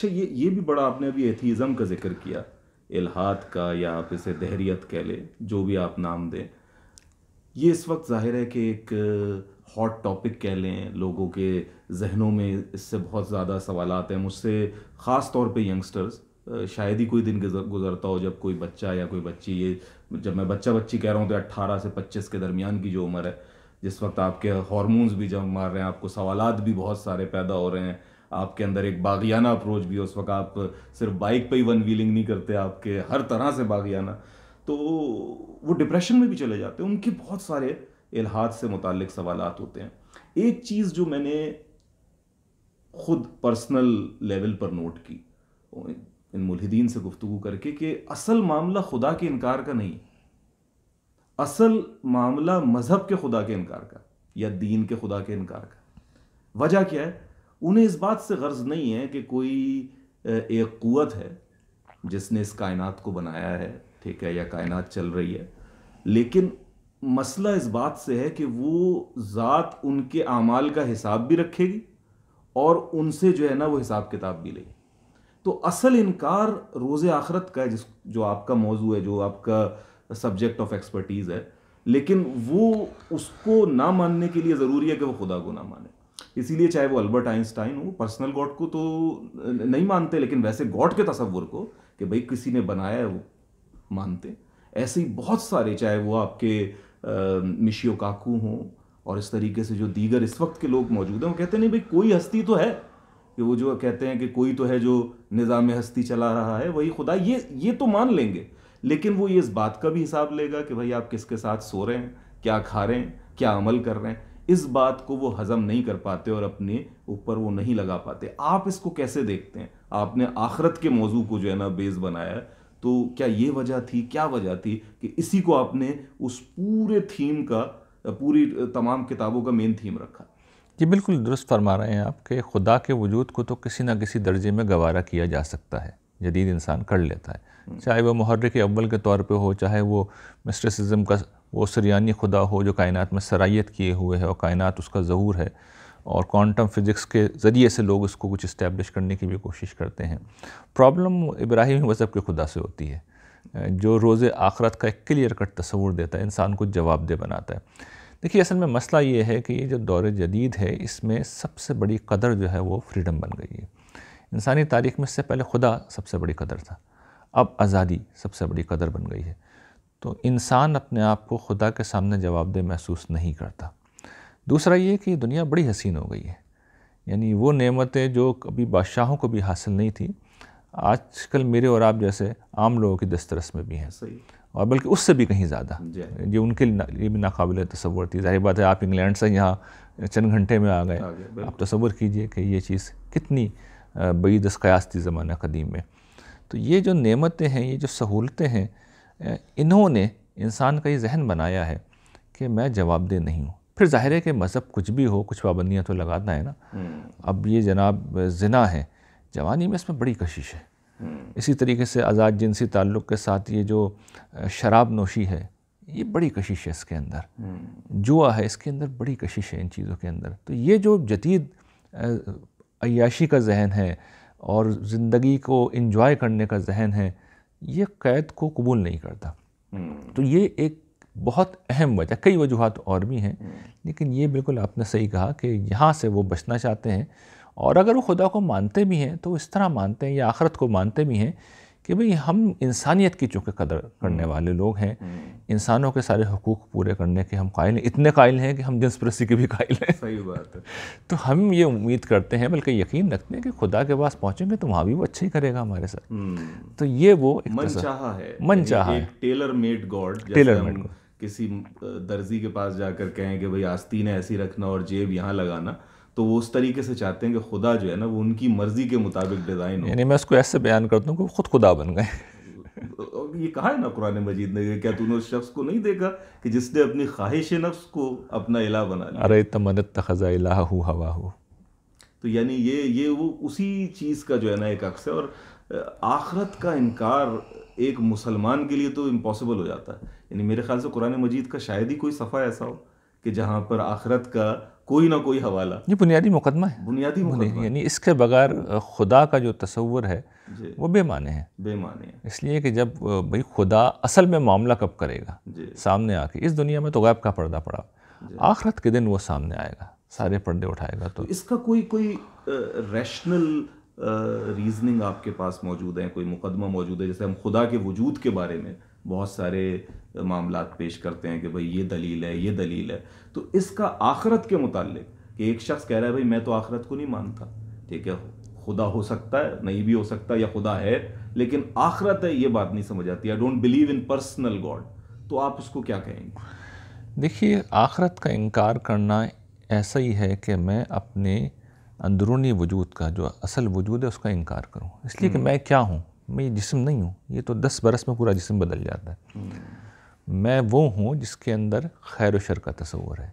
अच्छा ये ये भी बड़ा आपने अभी एथीज़म का जिक्र किया इलाहात का या आप इसे दहरियत कह लें जो भी आप नाम दें ये इस वक्त जाहिर है कि एक हॉट टॉपिक कह लें लोगों के जहनों में इससे बहुत ज़्यादा सवाल हैं मुझसे ख़ास तौर पे यंगस्टर्स शायद ही कोई दिन गुजरता हो जब कोई बच्चा या कोई बच्ची ये जब मैं बच्चा बच्ची कह रहा हूँ तो अट्ठारह से पच्चीस के दरमियान की जो उम्र है जिस वक्त आपके हॉर्मोन्स भी जम मार रहे हैं आपको सवाल भी बहुत सारे पैदा हो रहे हैं आपके अंदर एक बागियाना अप्रोच भी है उस वक्त आप सिर्फ बाइक पे ही वन व्हीलिंग नहीं करते आपके हर तरह से बागियाना तो वो डिप्रेशन में भी चले जाते हैं उनके बहुत सारे इलाहा से मुतक सवाल होते हैं एक चीज़ जो मैंने खुद पर्सनल लेवल पर नोट की इन मुलहदीन से गुफ्तु करके कि असल मामला खुदा के इनकार का नहीं असल मामला मज़हब के खुदा के इनकार का या दीन के खुदा के इनकार का वजह क्या है उन्हें इस बात से गर्ज नहीं है कि कोई एक कुत है जिसने इस कायनात को बनाया है ठीक है या कायनात चल रही है लेकिन मसला इस बात से है कि वो ज़ात उनके अमाल का हिसाब भी रखेगी और उनसे जो है ना वो हिसाब किताब भी लेगी तो असल इनकार रोज़ आखरत का है जिस जो आपका मौजू है जो आपका सब्जेक्ट ऑफ एक्सपर्टीज़ है लेकिन वो उसको ना मानने के लिए ज़रूरी है कि वो खुदा को ना माने इसीलिए चाहे वो अल्बर्ट आइंस्टाइन हो पर्सनल गॉड को तो नहीं मानते लेकिन वैसे गॉड के तस्वुर को कि भाई किसी ने बनाया है वो मानते ऐसे ही बहुत सारे चाहे वो आपके मिशियो काकू हों और इस तरीके से जो दीगर इस वक्त के लोग मौजूद हैं वो कहते नहीं भाई कोई हस्ती तो है कि वो जो कहते हैं कि कोई तो है जो निज़ाम हस्ती चला रहा है वही खुदा ये ये तो मान लेंगे लेकिन वो ये इस बात का भी हिसाब लेगा कि भाई आप किसके साथ सो रहे हैं क्या खा रहे हैं क्या अमल कर रहे हैं इस बात को वो हजम नहीं कर पाते और अपने ऊपर वो नहीं लगा पाते आप इसको कैसे देखते हैं आपने आखरत के मौजू को जो है ना बेस बनाया तो क्या ये वजह थी क्या वजह थी कि इसी को आपने उस पूरे थीम का पूरी तमाम किताबों का मेन थीम रखा जी बिल्कुल दुरुस्त फरमा रहे हैं आप कि खुदा के वजूद को तो किसी ना किसी दर्जे में गवारा किया जा सकता है जदीद इंसान कर लेता है हम्म। चाहे वह महर्र के अव्वल के तौर पर हो चाहे वो मिस्ट्रिसिज्म का वो सरियानी खुदा हो जो कायनात में सरायत किए हुए है और कायनात उसका ज़हूर है और क्वांटम फिज़िक्स के ज़रिए से लोग इसको कुछ इस्टेब्लिश करने की भी कोशिश करते हैं प्रॉब्लम इब्राहिम मज़हब के खुदा से होती है जो रोज़ आखरत का एक क्लियर कट तस्वूर देता है इंसान को जवाबदेह बनाता है देखिए असल में मसला ये है कि ये जो दौर जदीद है इसमें सबसे बड़ी कदर जो है वो फ्रीडम बन गई है इंसानी तारीख में इससे पहले खुदा सबसे बड़ी कदर था अब आज़ादी सबसे बड़ी कदर बन गई है तो इंसान अपने आप को खुदा के सामने जवाबदेह महसूस नहीं करता दूसरा ये कि दुनिया बड़ी हसीन हो गई है यानी वो नेमतें जो कभी बादशाहों को भी हासिल नहीं थी आजकल मेरे और आप जैसे आम लोगों की दस्तरस में भी हैं और बल्कि उससे भी कहीं ज़्यादा जो उनके लिए भी नाकबिल तस्वर थी जाहिर बात है आप इंग्लैंड से यहाँ चंद घंटे में आ गए आप तस्वर कीजिए कि ये चीज़ कितनी बईदस कयास थी ज़माना कदीम में तो ये जो नेमतें हैं ये जो सहूलतें हैं इन्होंने इंसान का ये जहन बनाया है कि मैं जवाबदेह नहीं हूँ फिर जाहिर है कि मज़हब कुछ भी हो कुछ पाबंदियाँ तो लगाना है ना हम्म। अब ये जनाब जना है जवानी में इसमें बड़ी कशिश है हम्म। इसी तरीके से आज़ाद जिनसी ताल्लुक़ के साथ ये जो शराब नोशी है ये बड़ी कशिश है इसके अंदर हम्म। जुआ है इसके अंदर बड़ी कशिश है इन चीज़ों के अंदर तो ये जो जदीद अयाशी का जहन है और ज़िंदगी को इन्जॉय करने का जहन है ये कैद को कबूल नहीं करता हम्म। तो ये एक बहुत अहम वजह कई वजूहत और भी हैं लेकिन ये बिल्कुल आपने सही कहा कि यहाँ से वो बचना चाहते हैं और अगर वो खुदा को मानते भी हैं तो इस तरह मानते हैं या आखरत को मानते भी हैं कि भाई हम इंसानियत की चूँकि कदर करने हम्म। वाले लोग हैं हम्म। इंसानों के सारे हकूक़ पूरे करने के हम कायल हैं इतने कायल हैं कि हम जिनसप्रसी के भी कायल हैं सही बात है तो हम ये उम्मीद करते हैं बल्कि यकीन रखते हैं कि खुदा के पास पहुँचेंगे तो वहाँ भी वो अच्छा ही करेगा हमारे साथ हम्म। तो ये वो मन चाहा है मन चाहा है tailor made God tailor made God किसी दर्जी के पास जाकर कहें कि भाई आस्तीन ऐसी रखना और जेब यहाँ लगाना तो वो उस तरीके से चाहते हैं कि खुदा जो है ना वो उनकी मर्ज़ी के मुताबिक डिज़ाइन हो यानी मैं उसको ऐसे बयान करता हूँ कि खुद खुदा बन गए ये कहा है ना कुरान मजीद ने क्या तूने उस शख्स को नहीं देखा कि जिसने अपनी ख्वाहिश नफ्स को अपना इला बना लिया अरे तमनत तखजा इला हु हवा हो तो यानी ये ये वो उसी चीज़ का जो है ना एक अक्स है और आखरत का इनकार एक मुसलमान के लिए तो इम्पॉसिबल हो जाता है यानी मेरे ख्याल से कुरान मजीद का शायद ही कोई सफ़ा ऐसा हो कि जहाँ पर आखरत का कोई ना कोई हवाला ये बुनियादी मुकदमा है बुनियादी मुकदमा यानी इसके बगैर खुदा का जो तस्वर है वो बेमाने हैं बेमाने है इसलिए कि जब भाई खुदा असल में मामला कब करेगा सामने आके इस दुनिया में तो गैब का पर्दा पड़ा आखरत के दिन वो सामने आएगा सारे पर्दे उठाएगा तो, तो इसका कोई कोई रैशनल रीजनिंग आपके पास मौजूद है कोई मुकदमा मौजूद है जैसे हम खुदा के वजूद के बारे में बहुत सारे मामला पेश करते हैं कि भाई ये दलील है ये दलील है तो इसका आखरत के मुतालिक कि एक शख्स कह रहा है भाई मैं तो आखरत को नहीं मानता ठीक है खुदा हो सकता है नहीं भी हो सकता या खुदा है लेकिन आखरत है ये बात नहीं समझ आती I don't believe in personal God तो आप उसको क्या कहेंगे देखिए आखरत का इनकार करना ऐसा ही है कि मैं अपने अंदरूनी वजूद का जो असल वजूद है उसका इनकार करूँ इसलिए कि हम्म। मैं क्या हूँ मैं ये जिसम नहीं हूँ ये तो दस बरस में पूरा जिसम बदल जाता है हम्म। मैं वो हूँ जिसके अंदर खैर शर का तस्वूर है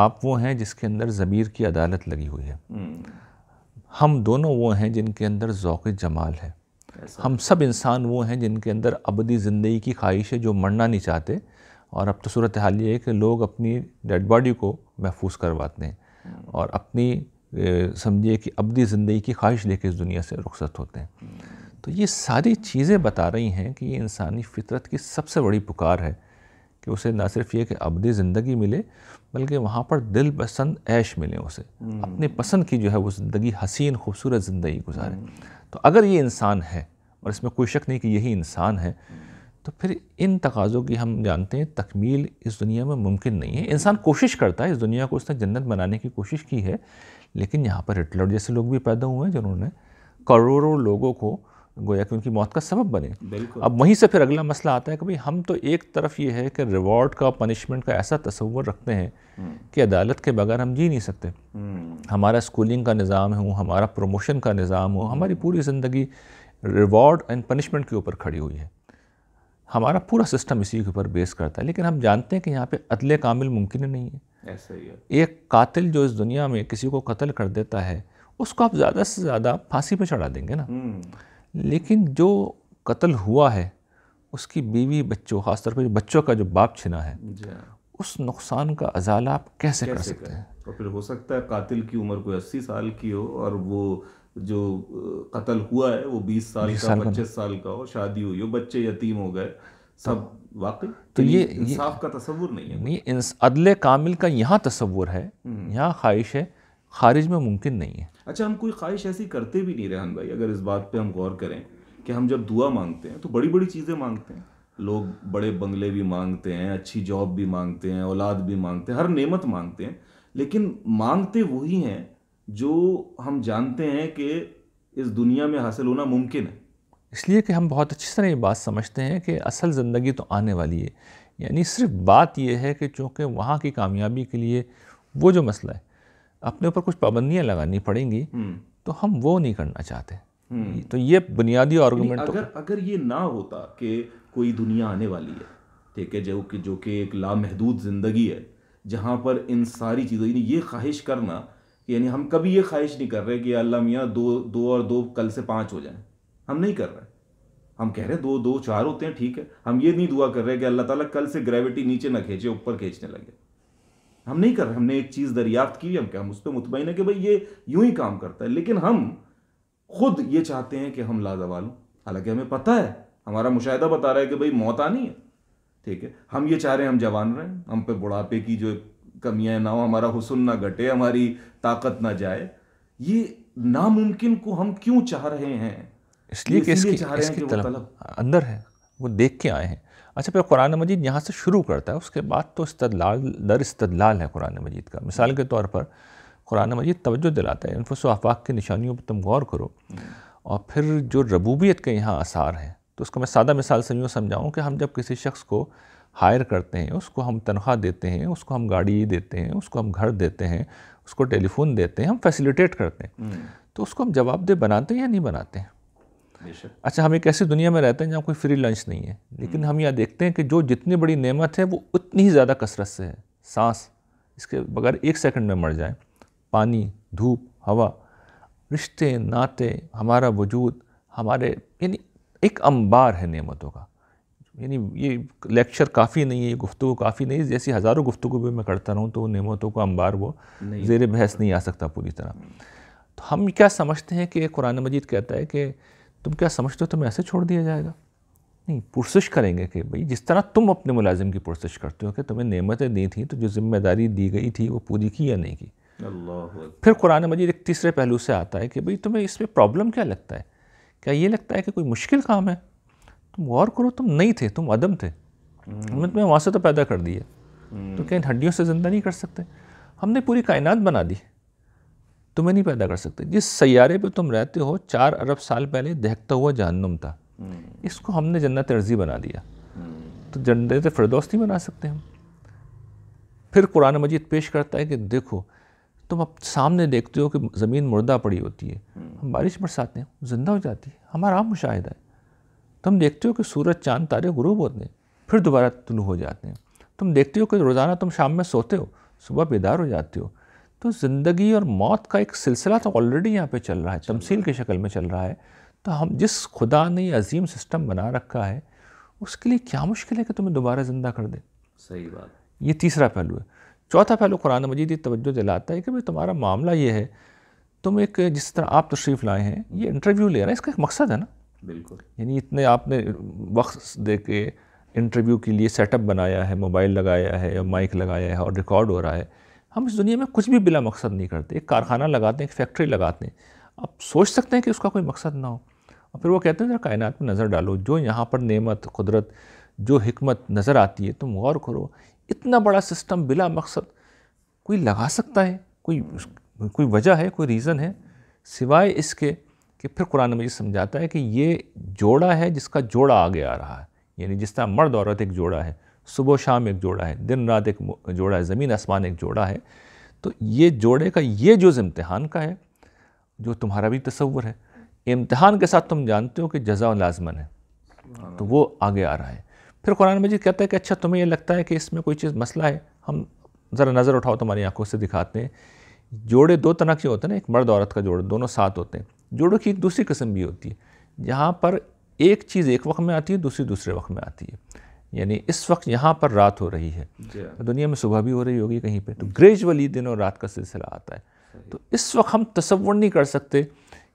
आप वो हैं जिसके अंदर ज़मीर की अदालत लगी हुई है हम्म। हम दोनों वो हैं जिनके अंदर ओक़ जमाल है हम सब इंसान वो हैं जिनके अंदर अबदी ज़िंदगी की ख्वाहिश है जो मरना नहीं चाहते और अब तो सूरत हाल ये है कि लोग अपनी डेड बॉडी को महफूज करवाते हैं हम्म। और अपनी समझिए कि अबदी ज़िंदगी की ख्वाहिश लेके इस दुनिया से रुखसत होते हैं हम्म। तो ये सारी चीज़ें बता रही हैं कि ये इंसानी फितरत की सबसे बड़ी पुकार है कि उसे ना सिर्फ ये कि अबदी ज़िंदगी मिले बल्कि वहाँ पर दिल पसंद ऐश मिले उसे हम्म। अपने पसंद की जो है वो ज़िंदगी हसीन खूबसूरत ज़िंदगी गुजारे हम्म। तो अगर ये इंसान है और इसमें कोई शक नहीं कि यही इंसान है तो फिर इन तकाज़ों की हम जानते हैं तकमील इस दुनिया में मुमकिन नहीं है इंसान कोशिश करता है इस दुनिया को उसने जन्नत बनाने की कोशिश की है लेकिन यहाँ पर हिटलर जैसे लोग भी पैदा हुए हैं जिन्होंने करोड़ों लोगों को गोया कि उनकी मौत का सबब बने अब वहीं से फिर अगला मसला आता है कि भाई हम तो एक तरफ ये है कि रिवॉर्ड का पनिशमेंट का ऐसा तस्वर रखते हैं हम्म। कि अदालत के बगैर हम जी नहीं सकते हम्म। हमारा स्कूलिंग का निज़ाम हो हमारा प्रमोशन का निज़ाम हो हमारी पूरी ज़िंदगी रिवॉर्ड एंड पनिशमेंट के ऊपर खड़ी हुई है हमारा पूरा सिस्टम इसी के ऊपर बेस करता है लेकिन हम जानते हैं कि यहाँ पे अदल कामिल मुमकिन नहीं है ऐसा ही है एक कातिल जो इस दुनिया में किसी को कत्ल कर देता है उसको आप ज़्यादा से ज़्यादा फांसी पर चढ़ा देंगे ना हम्म। लेकिन जो कत्ल हुआ है उसकी बीवी बच्चों खासतौर पर बच्चों का जो बाप छिना है हाँ। उस नुकसान का अजाला आप कैसे, कैसे कर सकते हैं और फिर हो सकता है कातिल की उम्र कोई अस्सी साल की हो और वो जो कत्ल हुआ है वो बीस साल का पच्चीस साल का हो शादी हुई हो बच्चे यतीम हो गए सब वाकई तो ये इंसाफ का तस्वुर नहीं है नहीं अदल कामिल का यहाँ तस्वुर है हम्म। यहाँ ख्वाहिश है खारिज में मुमकिन नहीं है अच्छा हम कोई ख्वाहिश ऐसी करते भी नहीं रहन भाई अगर इस बात पे हम गौर करें कि हम जब दुआ मांगते हैं तो बड़ी बड़ी चीज़ें मांगते हैं लोग बड़े बंगले भी मांगते हैं अच्छी जॉब भी मांगते हैं औलाद भी मांगते हैं हर नेमत मांगते हैं लेकिन मांगते वही हैं जो हम जानते हैं कि इस दुनिया में हासिल होना मुमकिन है इसलिए कि हम बहुत अच्छी तरह ये बात समझते हैं कि असल ज़िंदगी तो आने वाली है यानी सिर्फ बात यह है कि चूँकि वहाँ की कामयाबी के लिए वो जो मसला है अपने ऊपर कुछ पाबंदियाँ लगानी पड़ेंगी हम्म। तो हम वो नहीं करना चाहते हम्म। तो ये बुनियादी आर्गूमेंट तो- अगर तो, अगर ये ना होता कि कोई दुनिया आने वाली है ठीक है जो कि जो कि एक लामहदूद ज़िंदगी है जहाँ पर इन सारी चीज़ों यानी ये ख्वाहिश करना यानी हम कभी ये ख्वाहिश नहीं कर रहे कि अल्लाह मियाँ दो दो और दो कल से पाँच हो जाए हम नहीं कर रहे हम कह रहे हैं दो दो चार होते हैं ठीक है हम ये नहीं दुआ कर रहे कि अल्लाह ताला कल से ग्रेविटी नीचे ना खींचे ऊपर खींचने लगे हम नहीं कर रहे हमने एक चीज़ दरियाफ्त की हम क्या हम उस पर मुतमिन है कि भाई ये यूं ही काम करता है लेकिन हम खुद ये चाहते हैं कि हम लाजवाल हूँ हालांकि हमें पता है हमारा मुशाह बता रहा है कि भाई मौत आनी है ठीक है हम ये चाह रहे हैं हम जवान रहें हम पे बुढ़ापे की जो कमियाँ ना हो हमारा हुसन ना घटे हमारी ताकत ना जाए ये नामुमकिन को हम क्यों चाह रहे हैं इसलिए इसकी, चाह रहे इसकी हैं कि वो तलब अंदर है वो देख के आए हैं अच्छा फिर कुरान मजीद यहाँ से शुरू करता है उसके बाद तो इस्तदलाल दर इस्तदलाल है कुरान मजीद का मिसाल के तौर पर कुरान मजीद तवज्जो दिलाता है इनफस आफाक की निशानियों पर तुम गौर करो और फिर जो रबूबियत के यहाँ आसार हैं तो उसको मैं सादा मिसाल से यूँ समझाऊँ कि हम जब किसी शख्स को हायर करते हैं उसको हम तनख्वाह देते हैं उसको हम गाड़ी देते हैं उसको हम घर देते हैं उसको टेलीफोन देते हैं हम फैसिलिटेट करते हैं हम्म। तो उसको हम जवाबदेह बनाते हैं या नहीं बनाते हैं अच्छा हम एक ऐसी दुनिया में रहते हैं जहाँ कोई फ्री लंच नहीं है लेकिन हम्म। हम यह देखते हैं कि जो जितनी बड़ी नेमत है वो उतनी ही ज़्यादा कसरत से है सांस इसके बगैर एक सेकंड में मर जाए पानी धूप हवा रिश्ते नाते हमारा वजूद हमारे यानी एक अंबार है नेमतों का यानी ये लेक्चर काफ़ी नहीं है ये गुफ्तु काफ़ी नहीं जैसी हज़ारों गुफ्तु भी मैं करता रहूँ तो वो नेमतों का अंबार वो जेर बहस नहीं आ सकता पूरी तरह तो हम क्या समझते हैं कि कुरान मजीद कहता है कि तुम क्या समझते हो तुम्हें ऐसे छोड़ दिया जाएगा नहीं पुरसिश करेंगे कि भाई जिस तरह तुम अपने मुलाजिम की पुरसिश करते हो कि तुम्हें नेमतें दी थी तो जो जिम्मेदारी दी गई थी वो पूरी की या नहीं की फिर कुरान मजीद एक तीसरे पहलू से आता है कि भाई तुम्हें इसमें प्रॉब्लम क्या लगता है क्या ये लगता है कि कोई मुश्किल काम है तुम गौर करो तुम नहीं थे तुम अदम थे हम्म। हमने तुम्हें वहाँ से तो पैदा कर दिया तो हम्म। क्या इन हड्डियों से ज़िंदा नहीं कर सकते हमने पूरी कायनात बना दी तुम्हें नहीं पैदा कर सकते जिस सैारे पर तुम रहते हो चार अरब साल पहले दहकता हुआ जहनुम था हम्म। इसको हमने जन्नत अर्जी बना दिया हम्म। तो जन्नत फिरदोस्त नहीं बना सकते हम फिर कुरान मजीद पेश करता है कि देखो तुम अब सामने देखते हो कि ज़मीन मुर्दा पड़ी होती है हम्म। हम बारिश बरसाते हैं ज़िंदा हो जाती है हमारा आम मुशाहिदा है तुम तो देखते हो कि सूरज चांद तारे गुरूब होते हैं फिर दोबारा तुलू हो जाते हैं तुम देखते हो कि रोज़ाना तुम शाम में सोते हो सुबह बेदार हो जाते हो तो ज़िंदगी और मौत का एक सिलसिला तो ऑलरेडी यहाँ पे चल रहा है तमसील की शक्ल में चल रहा है तो हम जिस खुदा ने अजीम सिस्टम बना रखा है उसके लिए क्या मुश्किल है कि तुम्हें दोबारा ज़िंदा कर दे सही बात ये तीसरा पहलू है चौथा पहलू कुरान मजीद ये तवज्जो दिलाता है कि भाई तुम्हारा मामला ये है तुम एक जिस तरह आप तशरीफ़ लाए हैं ये इंटरव्यू ले रहे हैं इसका एक मकसद है ना बिल्कुल यानी इतने आपने वक्त दे के इंटरव्यू के लिए सेटअप बनाया है मोबाइल लगाया है या माइक लगाया है और रिकॉर्ड हो रहा है हम इस दुनिया में कुछ भी बिला मकसद नहीं करते एक कारखाना लगाते हैं एक फैक्ट्री लगाते हैं आप सोच सकते हैं कि उसका कोई मकसद ना हो और फिर वो कहते हैं जरा कायनात में नज़र डालो जो यहाँ पर नेमत कुदरत जो हमत नज़र आती है तुम गौर करो इतना बड़ा सिस्टम बिला मकसद कोई लगा सकता है कोई कोई वजह है कोई रीज़न है सिवाय इसके कि फिर कुरान मजीद समझाता है कि ये जोड़ा है जिसका जोड़ा आगे आ रहा है यानी जिस तरह मर्द औरत एक जोड़ा है सुबह शाम एक जोड़ा है दिन रात एक जोड़ा है ज़मीन आसमान एक जोड़ा है तो ये जोड़े का ये जो इम्तहान का है जो तुम्हारा भी तस्वुर है इम्तहान के साथ तुम जानते हो कि जजा लाजमन है तो वो आगे आ रहा है फिर कुरान मजीद कहता है कि अच्छा तुम्हें ये लगता है कि इसमें कोई चीज़ मसला है हम ज़रा नज़र उठाओ तुम्हारी आंखों से दिखाते हैं जोड़े दो तरह के होते हैं ना एक मर्द औरत का जोड़ दोनों साथ होते हैं जोड़ों की एक दूसरी किस्म भी होती है जहाँ पर एक चीज़ एक वक्त में आती है दूसरी दूसरे वक्त में आती है यानी इस वक्त यहाँ पर रात हो रही है हाँ। दुनिया में सुबह भी हो रही होगी कहीं पे तो ग्रेजुअली दिन और रात का सिलसिला आता है तो इस वक्त हम तस्वर नहीं कर सकते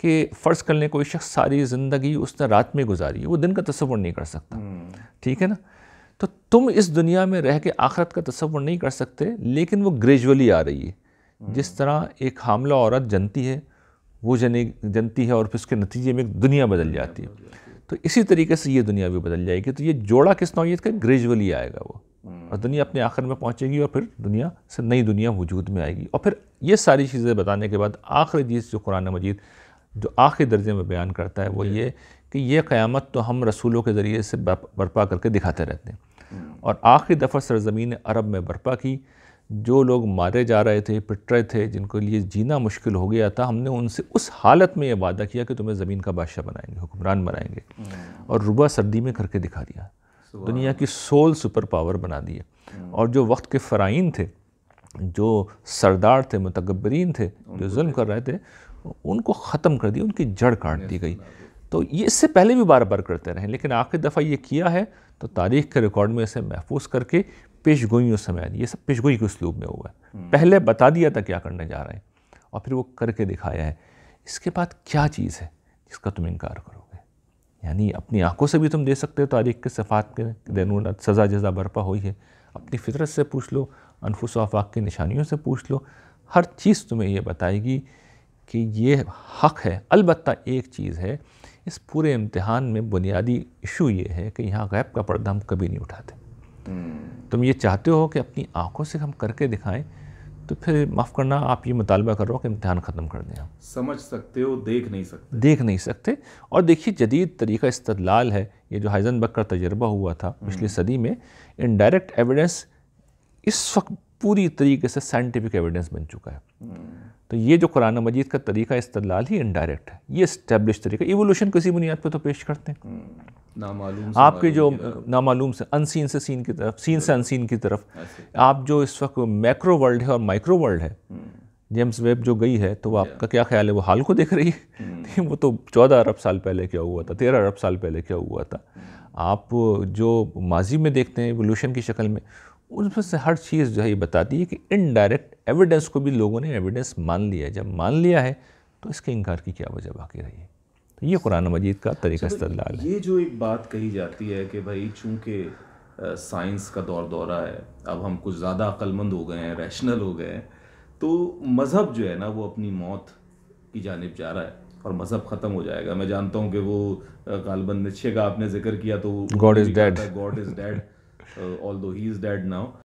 कि फ़र्ज़ कर लें कोई शख्स सारी ज़िंदगी उसने रात में गुजारी है वो दिन का तस्वर नहीं कर सकता हम्म। ठीक है ना तो तुम इस दुनिया में रह के आखरत का तस्वर नहीं कर सकते लेकिन वो ग्रेजुअली आ रही है हम्म। जिस तरह एक हामला औरत जनती है वो जने जनती है और फिर उसके नतीजे में दुनिया बदल जाती है तो इसी तरीके से ये दुनिया भी बदल जाएगी तो ये जोड़ा किस नौीयत का ग्रेजुअली आएगा वो हम्म। और दुनिया अपने आखिर में पहुँचेगी और फिर दुनिया से नई दुनिया वजूद में आएगी और फिर ये सारी चीज़ें बताने के बाद आखिरी चीज़ जो कुरान मजीद जो आखिरी दर्जे में बयान करता है वो ये कि ये क़्यामत तो हम रसूलों के ज़रिए से बर्पा करके दिखाते रहते हैं हम्म। और आखिरी दफ़ा सरजमीन अरब में बर्पा की जो लोग मारे जा रहे थे पिट रहे थे जिनको लिए जीना मुश्किल हो गया था हमने उनसे उस हालत में यह वादा किया कि तुम्हें ज़मीन का बादशाह बनाएंगे हुक्मरान बनाएंगे हम्म। और रुबा सर्दी में करके दिखा दिया दुनिया की सोल सुपर पावर बना दी हम्म। और जो वक्त के फ़राइन थे जो सरदार थे मतकबरीन थे जो जुल्म कर रहे थे उनको ख़त्म कर दिया उनकी जड़ काट दी गई तो ये इससे पहले भी बार बार करते रहे लेकिन आखिर दफ़ा ये किया है तो तारीख के रिकॉर्ड में इसे महफूज करके पेशगोई उस समय ये सब गोई के उसलूब में हुआ है पहले बता दिया था क्या करने जा रहे हैं और फिर वो करके दिखाया है इसके बाद क्या चीज़ है जिसका तुम इनकार करोगे यानी अपनी आंखों से भी तुम दे सकते हो तारीख तो के सफ़ात के दिन सज़ा जजा बरपा हुई है अपनी फितरत से पूछ लो अनफुस आफाक की निशानियों से पूछ लो हर चीज़ तुम्हें यह बताएगी कि ये हक़ है अलबत्त एक चीज़ है इस पूरे इम्तहान में बुनियादी इशू ये है कि यहाँ गैब का पर्दा हम कभी नहीं उठाते हम्म। तुम ये चाहते हो कि अपनी आंखों से हम करके दिखाएं तो फिर माफ़ करना आप ये मुतालबा कर रहे हो कि इम्तहान ख़त्म कर दें समझ सकते हो देख नहीं सकते देख नहीं सकते और देखिए जदीद तरीका इस्तलाल है ये जो बक का तजर्बा हुआ था पिछली हम्म। सदी में इनडायरेक्ट एविडेंस इस वक्त पूरी तरीके से साइंटिफिक एविडेंस बन चुका है हम्म। तो ये जो कुरान मजीद का तरीका इस्तलाल ही इनडायरेक्ट है ये इस्टेब्लिश तरीका इवोल्यूशन किसी बुनियाद पर तो पेश करते हैं नामालूम आपके जो नामालूम से अनसीन से सीन की तरफ सीन से अनसीन की तरफ आप जो इस वक्त मैक्रो वर्ल्ड है और माइक्रो वर्ल्ड है हम्म। जेम्स वेब जो गई है तो आपका क्या ख्याल है वो हाल को देख रही है हम्म। वो तो चौदह अरब साल पहले क्या हुआ था तेरह अरब साल पहले क्या हुआ था हम्म। आप जो माजी में देखते हैं एवोल्यूशन की शक्ल में उसमें से हर चीज़ जो है ये बताती है कि इनडायरेक्ट एविडेंस को भी लोगों ने एविडेंस मान लिया है जब मान लिया है तो इसके इनकार की क्या वजह बाकी रही है ये कुरान मजीद का तरीका अच्छा, तो इस्तलाल है ये जो एक बात कही जाती है कि भाई चूँकि साइंस का दौर दौरा है अब हम कुछ ज़्यादा अक्लमंद हो गए हैं रैशनल हो गए हैं तो मज़हब जो है ना वो अपनी मौत की जानब जा रहा है और मज़हब ख़त्म हो जाएगा मैं जानता हूँ कि वो गालबन नशे का आपने जिक्र किया तो God is dead God is dead ऑल दो ही इज़ डेड नाउ